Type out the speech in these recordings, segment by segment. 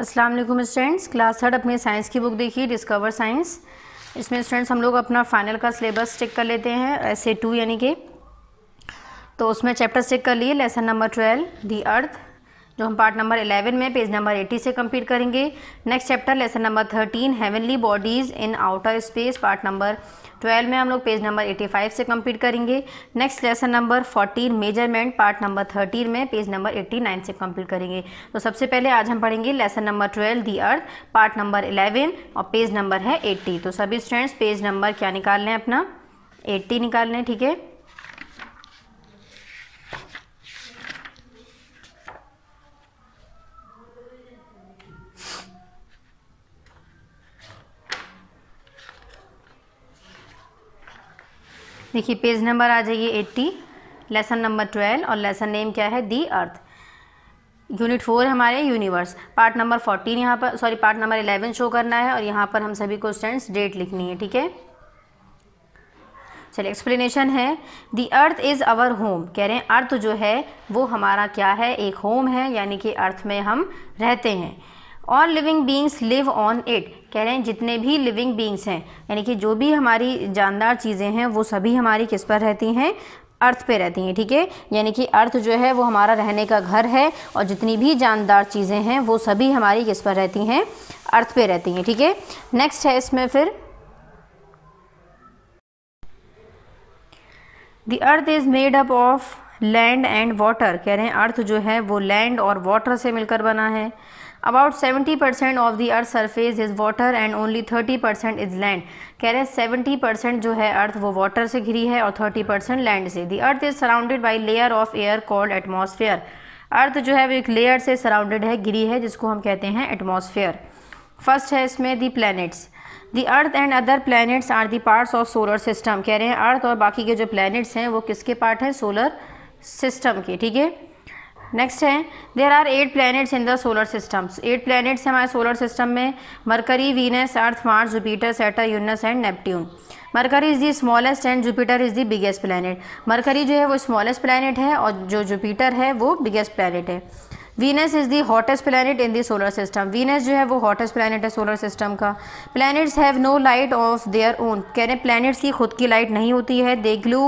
अस्सलाम वालेकुम students class third अपनी साइंस की बुक देखिए डिस्कवर साइंस इसमें स्टूडेंट्स हम लोग अपना फाइनल का सिलेबस चेक कर लेते हैं ऐसे टू यानी कि तो उसमें चैप्टर चेक कर लिए lesson number twelve the earth जो तो हम पार्ट नंबर 11 में पेज नंबर 80 से कंप्लीट करेंगे next chapter lesson number 13 heavenly bodies in outer space part number 12 में हम लोग पेज नंबर 85 से कंप्लीट करेंगे next lesson number 14 measurement part number 13 में पेज नंबर 89 से कंप्लीट करेंगे तो सबसे पहले आज हम पढ़ेंगे lesson number 12 the earth part number 11 और पेज नंबर है 80 तो सभी स्टूडेंट्स पेज नंबर क्या निकाल लें अपना 80 निकाल लें ठीक है देखिए पेज नंबर आ जाइए एट्टी लेसन नंबर ट्वेल्व और लेसन नेम क्या है दी अर्थ यूनिट फोर हमारे यूनिवर्स पार्ट नंबर फोर्टीन यहाँ पर sorry part number eleven show करना है और यहाँ पर हम सभी को डेट लिखनी है ठीक है चलिए एक्सप्लेनेशन है the earth is our home कह रहे हैं अर्थ जो है वो हमारा क्या है एक होम है यानी कि अर्थ में हम रहते हैं all living beings live on it कह रहे हैं जितने भी लिविंग बींग्स हैं यानी कि जो भी हमारी जानदार चीज़ें हैं वो सभी हमारी किस पर रहती हैं अर्थ पे रहती हैं ठीक है यानी कि अर्थ जो है वो हमारा रहने का घर है और जितनी भी जानदार चीज़ें हैं वो सभी हमारी किस पर रहती हैं अर्थ पे रहती हैं ठीक है नेक्स्ट है इसमें फिर the earth is made up of land and water कह रहे हैं अर्थ जो है वो लैंड और वाटर से मिलकर बना है about seventy percent of the earth surface is water and only thirty percent is land कह रहे हैं सेवेंटी परसेंट जो है अर्थ वो वाटर से घिरी है और थर्टी परसेंट लैंड से the earth is surrounded by layer of air called atmosphere earth जो है वो एक लेयर से सराउंडेड है घिरी है जिसको हम कहते हैं एटमोसफेयर फर्स्ट है इसमें the planets the earth and other planets are the parts of solar system कह रहे हैं अर्थ और बाकी के जो प्लैनेट्स हैं वो किसके पार्ट हैं सोलर सिस्टम के ठीक है नेक्स्ट है there are eight planets in the solar systems eight planets हमारे सोलर सिस्टम में Mercury Venus Earth Mars Jupiter Saturn Uranus and Neptune Mercury is the smallest and Jupiter is the biggest planet Mercury जो है वो smallest planet है और जो Jupiter है वो बिगेस्ट प्लैनेट है Venus is the hottest planet in the solar system Venus जो है वो हॉटेस्ट प्लानट है सोलर सिस्टम का planets have no light of their own कह रहे हैं प्लानट्स की खुद की लाइट नहीं होती है they glow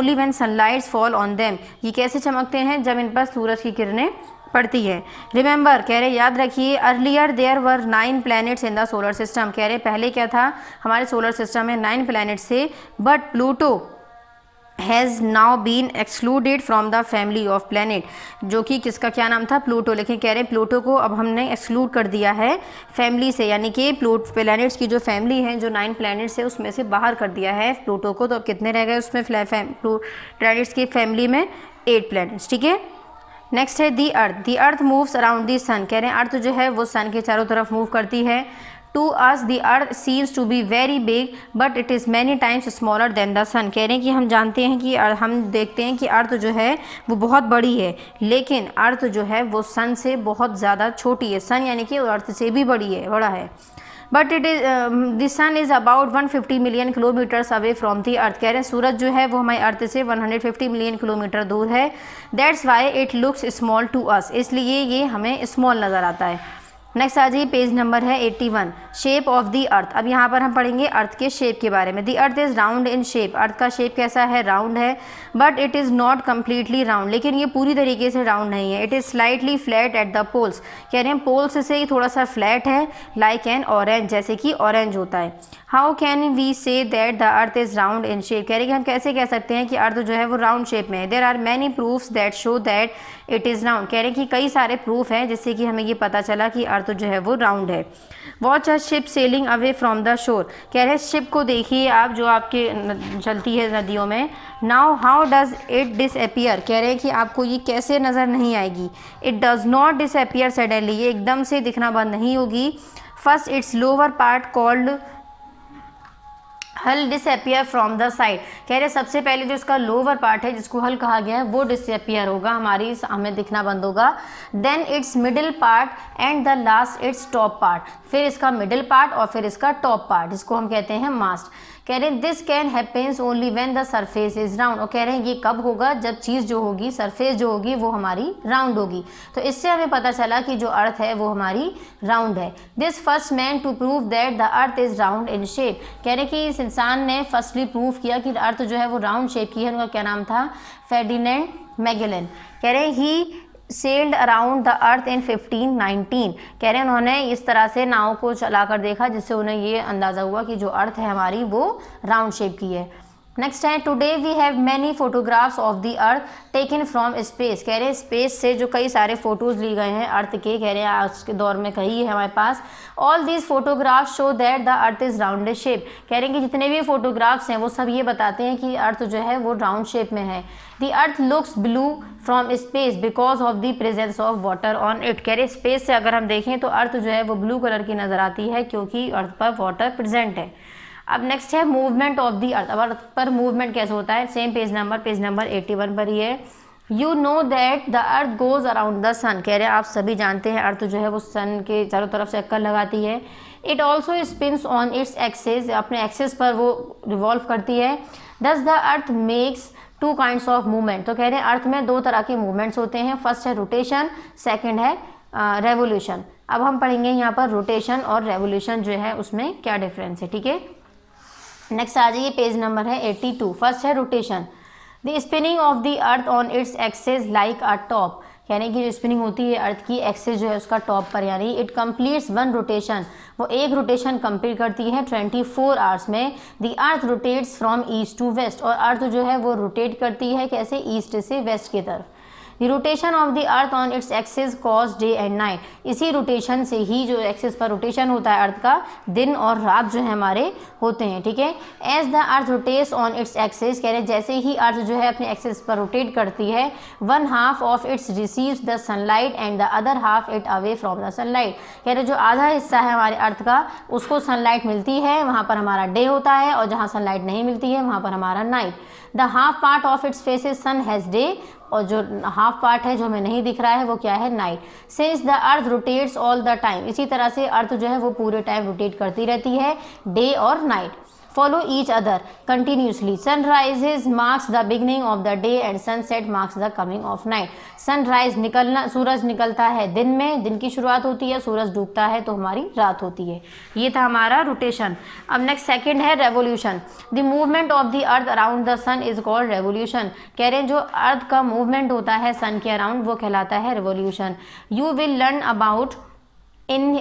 only sun sunlight fall on them ये कैसे चमकते हैं जब इन पर सूरज की किरणें पड़ती है रिमेंबर कह रहे याद रखिए earlier there were nine planets in the solar system कह रहे पहले क्या था हमारे सोलर सिस्टम में नाइन प्लैनेट्स थे but Pluto has now been excluded from the family of planet जो कि किसका क्या नाम था प्लूटो लेकिन कह रहे हैं प्लूटो को अब हमने एक्सक्लूड कर दिया है फैमिली से यानी कि प्लूट प्लानट्स की जो फैमिली है जो नाइन प्लानट्स है उसमें से बाहर कर दिया है प्लूटो को तो अब कितने रह गए उसमें प्लानट्स की फैमिली में एट प्लानट्स ठीक है नेक्स्ट है the earth the earth moves around the सन कह रहे हैं अर्थ जो है वो सन के चारों तरफ मूव करती है to us the earth seems to be very big but it is many times smaller than the sun कह रहे हैं कि हम जानते हैं कि हम देखते हैं कि अर्थ जो है वो बहुत बड़ी है लेकिन अर्थ जो है वो सन से बहुत ज़्यादा छोटी है सन यानी कि अर्थ से भी बड़ी है बड़ा है but it is this sun is about 150 million kilometres away from the earth कह रहे हैं सूरज जो है वो हमारे अर्थ से 150 मिलियन किलोमीटर दूर है that's why it looks small to us इसलिए ये हमें स्मॉल नज़र आता है नेक्स्ट आ जाइए पेज नंबर है 81 शेप ऑफ दी अर्थ अब यहाँ पर हम पढ़ेंगे अर्थ के शेप के बारे में the earth is round in shape earth का शेप कैसा है राउंड है but it is not completely round लेकिन ये पूरी तरीके से राउंड नहीं है it is slightly flat at the poles कह रहे हैं पोल्स से थोड़ा सा फ्लैट है लाइक एन ऑरेंज जैसे कि ऑरेंज होता है how can we say that the earth is round in shape कह रहे हैं कि हम कैसे कह सकते हैं कि अर्थ जो है वो राउंड शेप में है there are many proofs that show that it is round कह रहे हैं कि कई सारे प्रूफ हैं जिससे कि हमें ये पता चला कि अर्थ जो है वो राउंड है watch a ship sailing away from the shore कह रहे हैं शिप को देखिए आप जो आपके चलती है नदियों में now how does it disappear कह रहे हैं कि आपको ये कैसे नज़र नहीं आएगी it does not disappear suddenly ये एकदम से दिखना बंद नहीं होगी first its lower part called hull disappear from the side कह रहे सबसे पहले जो इसका लोअर पार्ट है जिसको हल कहा गया है वो डिसअपियर होगा हमारी हमें दिखना बंद होगा then its middle part and the last its top part फिर इसका मिडिल पार्ट और फिर इसका टॉप पार्ट जिसको हम कहते हैं मास्ट कह रहे हैं this can happens only when the surface is round और कह रहे हैं ये कब होगा जब चीज़ जो होगी सरफेस जो होगी वो हमारी राउंड होगी तो इससे हमें पता चला कि जो अर्थ है वो हमारी राउंड है this first man to prove that the earth is round in shape कह रहे हैं कि इस इंसान ने फर्स्टली प्रूव किया कि अर्थ जो है वो राउंड शेप की है उनका क्या नाम था फेडिनेंट मैगेलन कह रहे हैं he sailed around the earth in 1519 कह रहे हैं उन्होंने इस तरह से नाव को चलाकर देखा जिससे उन्हें ये अंदाज़ा हुआ कि जो अर्थ है हमारी वो राउंड शेप की है नेक्स्ट है today we have many photographs of the earth taken from space कह रहे हैं स्पेस से जो कई सारे फ़ोटोज़ लिए गए हैं अर्थ के कह रहे हैं आज के दौर में कई है हमारे पास all these photographs show that the earth is round shape कह रहे हैं कि जितने भी फोटोग्राफ्स हैं वो सब ये बताते हैं कि अर्थ जो है वो राउंड शेप में है the earth looks blue from space because of the presence of water on it कह रहे स्पेस से अगर हम देखें तो अर्थ जो है वो ब्लू कलर की नज़र आती है क्योंकि अर्थ पर वाटर प्रेजेंट है अब नेक्स्ट है मूवमेंट ऑफ दी अर्थ अब अर्थ पर मूवमेंट कैसे होता है same page number page number eighty one पर ही है you know that the earth goes around the sun कह रहे हैं आप सभी जानते हैं अर्थ जो है वो सन के चारों तरफ से चक्कर लगाती है it also spins on its axis अपने एक्सेस पर वो रिवॉल्व करती है thus the earth makes two kind of movement तो कह रहे हैं अर्थ में दो तरह के मूवमेंट्स होते हैं फर्स्ट है रोटेशन सेकेंड है रेवोल्यूशन अब हम पढ़ेंगे यहाँ पर रोटेशन और रेवोल्यूशन जो है उसमें क्या डिफरेंस है ठीक है नेक्स्ट आ जाइए पेज नंबर है एट्टी टू फर्स्ट है rotation the spinning of the earth on its axis like a top यानी कि जो स्पिनिंग होती है अर्थ की एक्सेस जो है उसका टॉप पर यानी इट कम्प्लीट्स वन रोटेशन वो एक रोटेशन कम्प्लीट करती है ट्वेंटी फोर आवर्स में the earth rotates from east to west और अर्थ जो है वो रोटेट करती है कैसे ईस्ट से वेस्ट की तरफ the rotation of the earth on its axis causes day and night इसी रोटेशन से ही जो एक्सिस पर रोटेशन होता है अर्थ का दिन और रात जो है हमारे होते हैं ठीक है as the earth rotates on its axis कह रहे जैसे ही अर्थ जो है अपने एक्सिस पर रोटेट करती है one half of its receive the sunlight and the other half it away from the sunlight कह रहे जो आधा हिस्सा है हमारे अर्थ का उसको सनलाइट मिलती है वहाँ पर हमारा डे होता है और जहाँ सनलाइट नहीं मिलती है वहाँ पर हमारा night the half part of its face is sun has day और जो हाफ पार्ट है जो हमें नहीं दिख रहा है वो क्या है night since the earth rotates all the time इसी तरह से अर्थ जो है वो पूरे टाइम रोटेट करती रहती है डे और night follow each other continuously sunrises marks the beginning of the day and sunset marks the coming of night sunrise निकलना सूरज निकलता है दिन में दिन की शुरुआत होती है सूरज डूबता है तो हमारी रात होती है ये था हमारा रोटेशन अब नेक्स्ट सेकंड है revolution the movement of the earth around the sun is called revolution कह रहे हैं जो अर्थ का मूवमेंट होता है सन के अराउंड वो कहलाता है revolution you will learn about in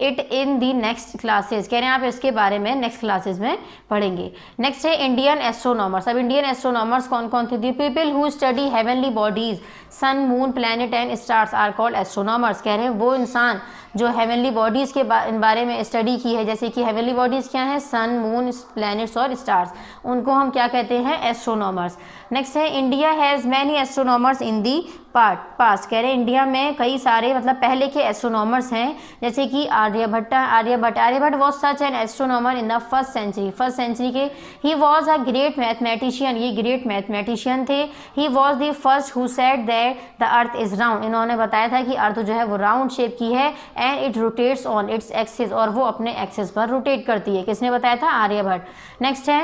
it in the next classes कह रहे हैं आप इसके बारे में नेक्स्ट क्लासेस में पढ़ेंगे नेक्स्ट है इंडियन एस्ट्रोनॉमर्स अब इंडियन एस्ट्रोनॉमर्स कौन कौन थे the people who study heavenly bodies sun moon planet and stars are called astronomers कह रहे हैं वो इंसान जो हेवनली बॉडीज़ के बारे में स्टडी की है जैसे कि हेवनली बॉडीज़ क्या हैं सन मून प्लैनेट्स और स्टार्स उनको हम क्या कहते हैं एस्ट्रोनॉमर्स नेक्स्ट है India has many astronomers in the part past कह रहे हैं इंडिया में कई सारे मतलब पहले के एस्ट्रोनॉमर्स हैं जैसे कि Aryabhata Aryabhata Aryabhata was such an astronomer in the first century first century के he was a great mathematician ये ग्रेट मैथमेटिशियन थे he was the first who said that the earth is round इन्होंने बताया था कि अर्थ जो है वो राउंड शेप की है and it rotates on its axis और वो अपने एक्सिस पर रोटेट करती है किसने बताया था आर्यभट्ट नेक्स्ट है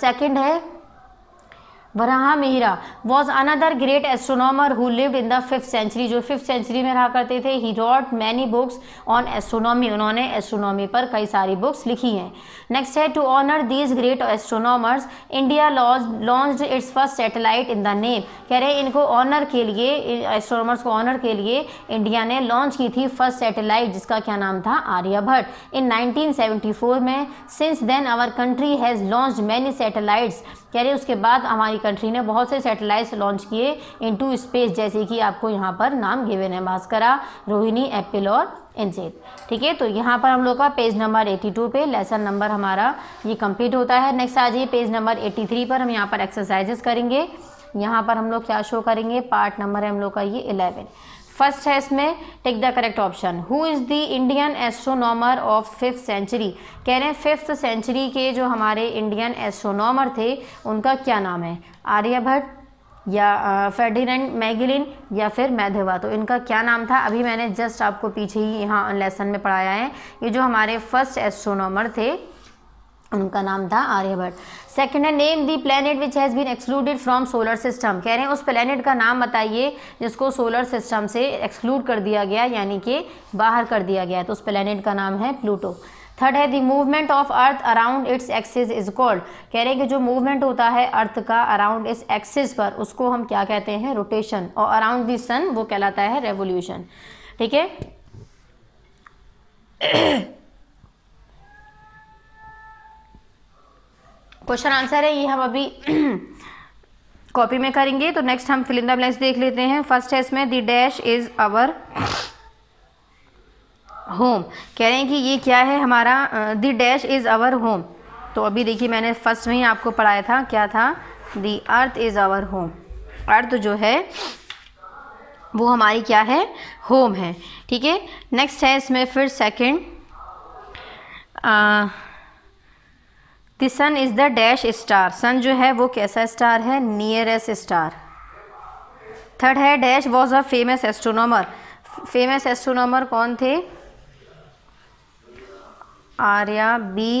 सेकंड uh, है Varaha Mihira was another great astronomer who lived in the fifth century जो फिफ्थ सेंचुरी में रहा करते थे he wrote many books on astronomy उन्होंने एस्ट्रोनॉमी पर कई सारी बुक्स लिखी हैं नेक्स्ट है to honour these great astronomers India launch its first satellite in the name कह रहे इनको ऑनर के लिए एस्ट्रोनॉमर्स को ऑनर के लिए इंडिया ने लॉन्च की थी फर्स्ट सेटेलाइट जिसका क्या नाम था आर्यभट्ट इन 1974 में since then our country has launch many satellites कह रहे उसके बाद हमारी कंट्री ने बहुत से सैटेलाइट्स लॉन्च किए इनटू स्पेस जैसे कि आपको यहाँ पर नाम गिवेन है भास्करा रोहिणी एप्पल और इनसेट ठीक है तो यहाँ पर हम लोग का पेज नंबर 82 पे लेसन नंबर हमारा ये कंप्लीट होता है नेक्स्ट आ जाइए पेज नंबर 83 पर हम यहाँ पर एक्सरसाइजेस करेंगे यहाँ पर हम लोग क्या शो करेंगे पार्ट नंबर है हम लोग का ये इलेवन फर्स्ट है इसमें take the correct option who is the Indian astronomer of fifth century कह रहे हैं फिफ्थ सेंचुरी के जो हमारे इंडियन एस्ट्रोनॉमर थे उनका क्या नाम है आर्यभट्ट या फेडिनेंट मैगिलिन या फिर मैधेवा तो इनका क्या नाम था अभी मैंने जस्ट आपको पीछे ही यहाँ लेसन में पढ़ाया है ये जो हमारे फर्स्ट एस्ट्रोनॉमर थे उनका नाम था आर्यभट्ट सेकेंड है name the planet which has been excluded from solar system कह रहे हैं उस प्लेनेट का नाम बताइए जिसको सोलर सिस्टम से एक्सक्लूड कर दिया गया यानी कि बाहर कर दिया गया तो उस प्लेनेट का नाम है प्लूटो थर्ड है the movement of earth around its axis is called कह रहे हैं कि जो मूवमेंट होता है अर्थ का अराउंड इस एक्सिस पर उसको हम क्या कहते हैं रोटेशन और अराउंड दी सन वो कहलाता है रेवोल्यूशन ठीक है क्वेश्चन आंसर है ये हम अभी कॉपी में करेंगे तो नेक्स्ट हम फिलिंदा ब्लैंक्स देख लेते हैं फर्स्ट है इसमें the dash is our home कह रहे हैं कि ये क्या है हमारा the dash is our home तो अभी देखिए मैंने फर्स्ट में ही आपको पढ़ाया था क्या था the earth is our home earth जो है वो हमारी क्या है होम है ठीक है नेक्स्ट है इसमें फिर second the sun is the dash star sun जो है वो कैसा स्टार है नियरेस्ट स्टार थर्ड है dash was a famous astronomer famous astronomer कौन थे Arya B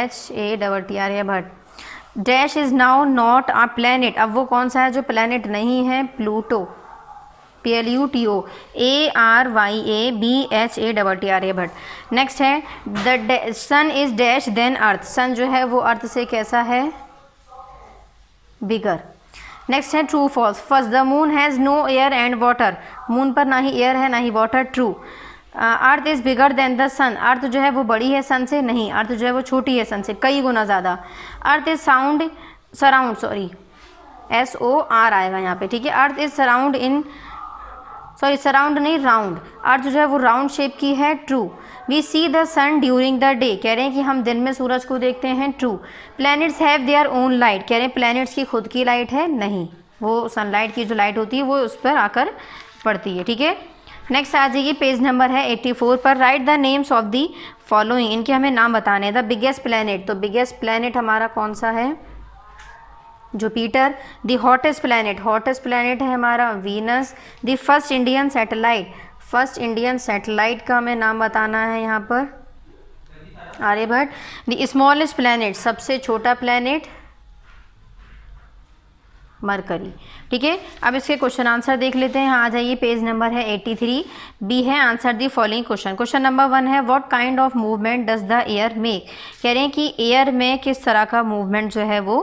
H A double T Aryabhata dash is now not a planet अब वो कौन सा है जो प्लानट नहीं है Pluto P L U T O A R Y A B H A double T R A Bhatt next है the sun is dash than earth sun जो है वो अर्थ से कैसा है बिगर नेक्स्ट है true false first the moon has no air and water moon पर ना ही एयर है ना ही water true earth is bigger than the sun earth जो है वो बड़ी है सन से नहीं अर्थ जो है वो छोटी है सन से कई गुना ज़्यादा earth is sound surround sorry S O R आएगा यहाँ पे ठीक है earth is surround in sorry surround नहीं राउंड अर्थ जो है वो राउंड शेप की है true we see the sun during the day कह रहे हैं कि हम दिन में सूरज को देखते हैं true planets have their own light कह रहे हैं प्लैनेट्स की खुद की लाइट है नहीं वो सनलाइट की जो लाइट होती है वो उस पर आकर पड़ती है ठीक है नेक्स्ट आ जाइए पेज नंबर है 84 पर write the names of the following इनके हमें नाम बताने द बिगेस्ट प्लैनेट तो बिगेस्ट प्लैनेट हमारा कौन सा है Jupiter the hottest planet hottest planet है हमारा Venus the first Indian satellite first Indian satellite का हमें नाम बताना है यहाँ पर आर्यभट्ट द स्मॉलेस्ट प्लानट सबसे छोटा प्लानट मरकरी ठीक है अब इसके क्वेश्चन आंसर देख लेते हैं हाँ, आ जाइए पेज नंबर है 83 बी है answer the following question question number one है what kind of movement does the air make कह रहे हैं कि एयर में किस तरह का मूवमेंट जो है वो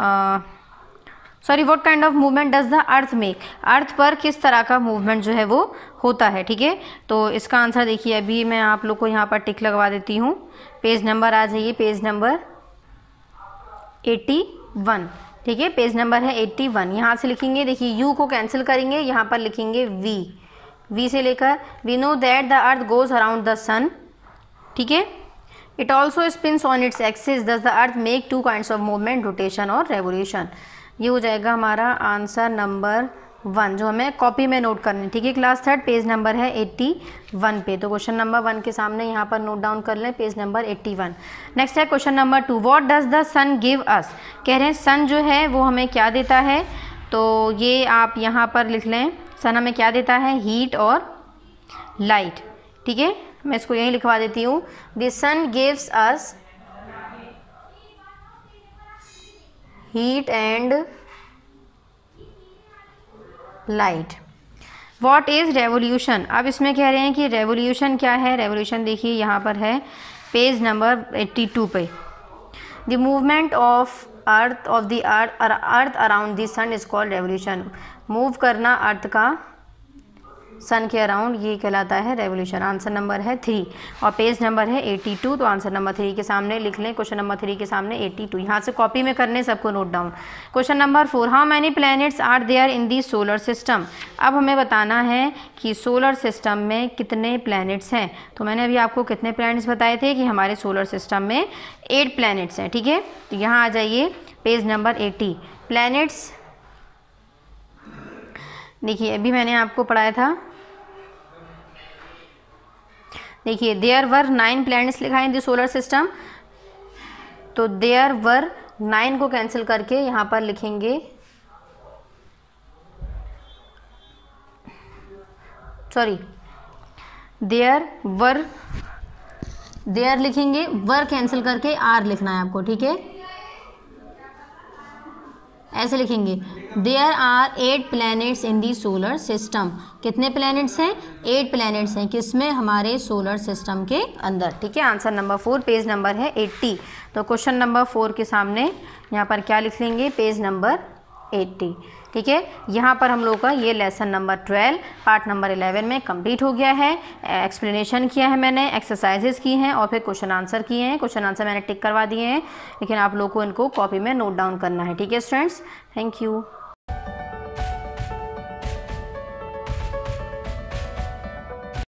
sorry what kind of movement does the earth make earth पर किस तरह का मूवमेंट जो है वो होता है ठीक है तो इसका आंसर देखिए अभी मैं आप लोग को यहाँ पर टिक लगवा देती हूँ पेज नंबर आ जाइए पेज नंबर एट्टी वन ठीक है पेज नंबर है एट्टी वन यहाँ से लिखेंगे देखिए यू को कैंसिल करेंगे यहाँ पर लिखेंगे वी वी से लेकर we know that the earth goes around the sun ठीक है it also spin on its axis thus the earth make two kind of movement rotation और रेवोल्यूशन ये हो जाएगा हमारा आंसर नंबर वन जो हमें कॉपी में नोट करना है ठीक है क्लास थर्ड पेज नंबर है एट्टी वन पे तो क्वेश्चन नंबर वन के सामने यहाँ पर नोट डाउन कर लें page number eighty one next है question number two what does the sun give us कह रहे हैं सन जो है वो हमें क्या देता है तो ये आप यहाँ पर लिख लें सन हमें क्या देता है हीट और लाइट ठीक है मैं इसको यहीं लिखवा देती हूँ the sun gives us heat and light what is revolution अब इसमें कह रहे हैं कि रेवोल्यूशन क्या है रेवोल्यूशन देखिए यहाँ पर है पेज नंबर 82 पे the movement of earth of the earth earth around the sun is called revolution move करना अर्थ का सन के अराउंड ये कहलाता है रेवोल्यूशन आंसर नंबर है थ्री और पेज नंबर है एटी टू तो आंसर नंबर थ्री के सामने लिख लें क्वेश्चन नंबर थ्री के सामने एटी टू यहाँ से कॉपी में करने सबको note down question number four how many planets are there in the solar system अब हमें बताना है कि सोलर सिस्टम में कितने प्लैनेट्स हैं तो मैंने अभी आपको कितने प्लैनेट्स बताए थे कि हमारे सोलर सिस्टम में एट प्लैनेट्स हैं ठीक है तो यहाँ आ जाइए पेज नंबर एटी प्लैनेट्स देखिए अभी मैंने आपको पढ़ाया था देखिए देयर वर नाइन प्लैनेट्स लिखा है इन द सोलर सिस्टम तो देयर वर नाइन को कैंसिल करके यहाँ पर लिखेंगे सॉरी देयर वर देयर लिखेंगे वर कैंसिल करके आर लिखना है आपको ठीक है ऐसे लिखेंगे there are eight planets in the solar system कितने प्लैनेट्स हैं एट प्लैनेट्स हैं किसमें हमारे सोलर सिस्टम के अंदर ठीक है answer number four page number है एट्टी तो क्वेश्चन नंबर फोर के सामने यहाँ पर क्या लिख लेंगे पेज नंबर एट्टी ठीक है यहाँ पर हम लोग का ये lesson number twelve part number eleven में कंप्लीट हो गया है एक्सप्लेनेशन किया है मैंने एक्सरसाइजेस की हैं और फिर क्वेश्चन आंसर किए हैं क्वेश्चन आंसर मैंने टिक करवा दिए हैं लेकिन आप लोग को इनको कॉपी में नोट डाउन करना है ठीक है स्टूडेंट्स थैंक यू